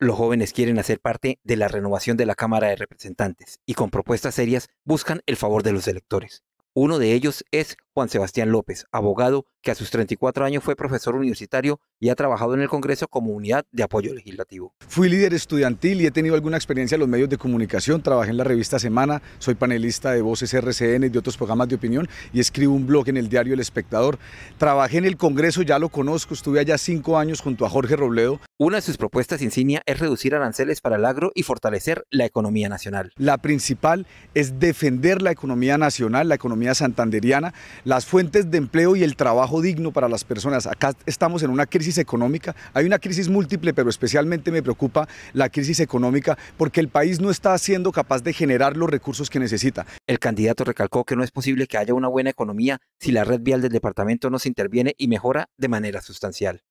Los jóvenes quieren hacer parte de la renovación de la Cámara de Representantes y con propuestas serias buscan el favor de los electores. Uno de ellos es Juan Sebastián López, abogado que a sus 34 años fue profesor universitario y ha trabajado en el Congreso como unidad de apoyo legislativo. Fui líder estudiantil y he tenido alguna experiencia en los medios de comunicación, trabajé en la revista Semana, soy panelista de Voces RCN y de otros programas de opinión y escribo un blog en el diario El Espectador. Trabajé en el Congreso, ya lo conozco, estuve allá cinco años junto a Jorge Robledo. Una de sus propuestas insignia es reducir aranceles para el agro y fortalecer la economía nacional. La principal es defender la economía nacional, la economía santanderiana, las fuentes de empleo y el trabajo digno para las personas. Acá estamos en una crisis económica, hay una crisis múltiple, pero especialmente me preocupa la crisis económica porque el país no está siendo capaz de generar los recursos que necesita. El candidato recalcó que no es posible que haya una buena economía si la red vial del departamento no se interviene y mejora de manera sustancial.